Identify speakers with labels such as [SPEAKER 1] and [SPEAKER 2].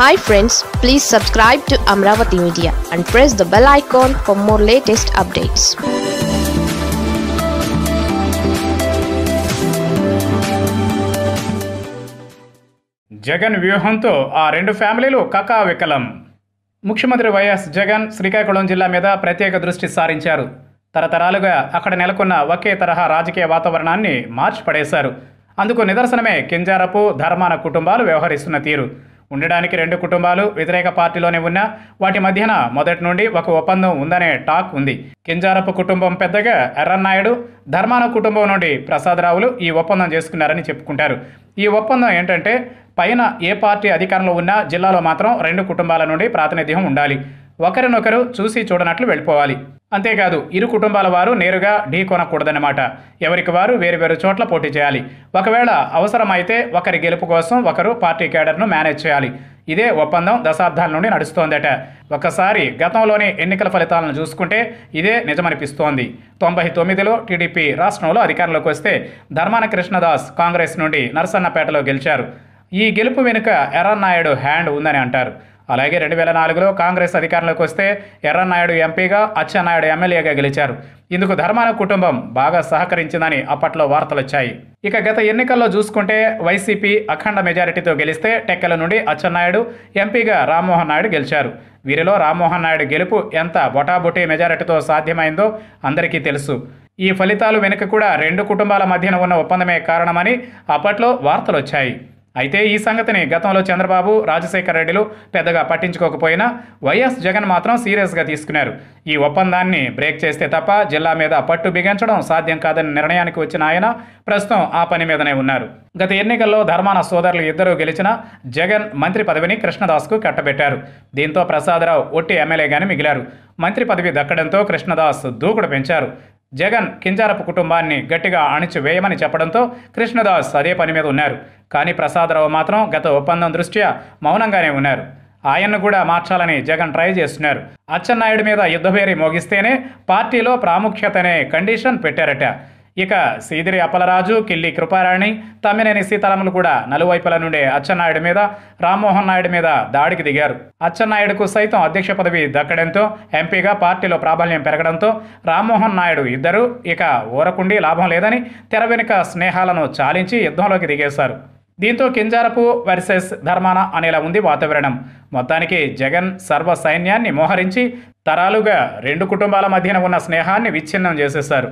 [SPEAKER 1] hi friends please subscribe to Amaravati media and press the bell icon for more latest updates Jagan వ్యూహంతో ఆ రెండు ఫ్యామిలీలు కకావికలం ముఖ్యమంత్రి వైఎస్ జగన్ శ్రీకాకుళం జిల్లా మీద ప్రత్యేక దృష్టి సారించారు తరతరాలుగా అక్కడ నెలకొన్న ఒకే తరహా రాజకీయ వాతావరణాన్ని మార్చి పడేశారు అందుకు నిదర్శనమే కింజారపు ధర్మాన కుటుంబాలు వ్యవహరిస్తున్న తీరు ఉండడానికి రెండు కుటుంబాలు వ్యతిరేక పార్టీలోనే ఉన్నా వాటి మధ్యన మొదటి నుండి ఒక ఒప్పందం ఉందనే టాక్ ఉంది కింజారపు కుటుంబం పెద్దగా ఎర్రన్నాయుడు ధర్మాన కుటుంబం నుండి ప్రసాదరావులు ఈ ఒప్పందం చేసుకున్నారని చెప్పుకుంటారు ఈ ఒప్పందం ఏంటంటే పైన ఏ పార్టీ అధికారంలో ఉన్నా జిల్లాలో మాత్రం రెండు కుటుంబాల నుండి ప్రాతినిధ్యం ఉండాలి ఒకరినొకరు చూసి చూడనట్లు వెళ్ళిపోవాలి అంతేకాదు ఇరు కుటుంబాల వారు నేరుగా ఢీ కొనకూడదన్నమాట ఎవరికి వారు వేరువేరు చోట్ల పోటీ చేయాలి ఒకవేళ అవసరమైతే ఒకరి గెలుపు కోసం ఒకరు పార్టీ కేడర్ను మేనేజ్ చేయాలి ఇదే ఒప్పందం దశాబ్దాల నుండి నడుస్తోందట ఒకసారి గతంలోని ఎన్నికల ఫలితాలను చూసుకుంటే ఇదే నిజమనిపిస్తోంది తొంభై తొమ్మిదిలో టీడీపీ రాష్ట్రంలో అధికారంలోకి వస్తే ధర్మాన కృష్ణదాస్ కాంగ్రెస్ నుండి నరసన్నపేటలో గెలిచారు ఈ గెలుపు వెనుక ఎర్రన్నాయుడు హ్యాండ్ ఉందని అంటారు అలాగే రెండు వేల నాలుగులో కాంగ్రెస్ అధికారంలోకి వస్తే ఎర్రన్నాయుడు ఎంపీగా అచ్చెన్నాయుడు ఎమ్మెల్యేగా గెలిచారు ఇందుకు ధర్మాన కుటుంబం బాగా సహకరించిందని అప్పట్లో వార్తలు వచ్చాయి ఇక గత ఎన్నికల్లో చూసుకుంటే వైసీపీ అఖండ మెజారిటీతో గెలిస్తే టెక్కల నుండి అచ్చెన్నాయుడు ఎంపీగా రామ్మోహన్ నాయుడు గెలిచారు వీరిలో రామ్మోహన్ నాయుడు గెలుపు ఎంత బొటాబొటీ మెజారిటీతో సాధ్యమైందో అందరికీ తెలుసు ఈ ఫలితాలు వెనుక కూడా రెండు కుటుంబాల మధ్యన ఉన్న ఒప్పందమే కారణమని అప్పట్లో వార్తలు వచ్చాయి అయితే ఈ సంగతిని గతంలో చంద్రబాబు రాజశేఖర రెడ్డిలు పెద్దగా పట్టించుకోకపోయినా వైఎస్ జగన్ మాత్రం సీరియస్గా తీసుకున్నారు ఈ ఒప్పందాన్ని బ్రేక్ చేస్తే తప్ప జిల్లా మీద పట్టు బిగించడం సాధ్యం కాదని నిర్ణయానికి వచ్చిన ఆయన ప్రస్తుతం ఆ పని మీదనే ఉన్నారు గత ఎన్నికల్లో ధర్మాన సోదరులు ఇద్దరూ గెలిచిన జగన్ మంత్రి పదవిని కృష్ణదాస్కు కట్టబెట్టారు దీంతో ప్రసాదరావు ఒట్టి ఎమ్మెల్యేగానే మిగిలారు మంత్రి పదవి దక్కడంతో కృష్ణదాస్ దూకుడు పెంచారు జగన్ కింజారపు కుటుంబాన్ని గట్టిగా అణిచివేయమని చెప్పడంతో కృష్ణదాస్ అదే పని మీద ఉన్నారు కానీ ప్రసాదరావు మాత్రం గత ఒప్పందం దృష్ట్యా మౌనంగానే ఉన్నారు ఆయన్ను కూడా మార్చాలని జగన్ ట్రై చేస్తున్నారు అచ్చెన్నాయుడు మీద యుద్ధభేరి మోగిస్తేనే పార్టీలో ప్రాముఖ్యతనే కండిషన్ పెట్టారట ఇక సీదిరి అప్పలరాజు కిల్లి కృపారాణి తమ్మినేని సీతారాములు కూడా నలువైపుల నుండి అచ్చెన్నాయుడు మీద రామ్మోహన్ నాయుడు మీద దాడికి దిగారు అచ్చెన్నాయుడుకు సైతం అధ్యక్ష పదవి దక్కడంతో ఎంపీగా పార్టీలో ప్రాబల్యం పెరగడంతో రామ్మోహన్ నాయుడు ఇద్దరు ఇక ఊరకుండి లాభం లేదని తెర వెనుక స్నేహాలను చాలించి యుద్ధంలోకి దిగేశారు దీంతో కింజారపు వర్సెస్ ధర్మాన అనేలా ఉంది వాతావరణం మొత్తానికి జగన్ సర్వ సైన్యాన్ని మోహరించి తరాలుగా రెండు కుటుంబాల మధ్యన ఉన్న స్నేహాన్ని విచ్ఛిన్నం చేసేశారు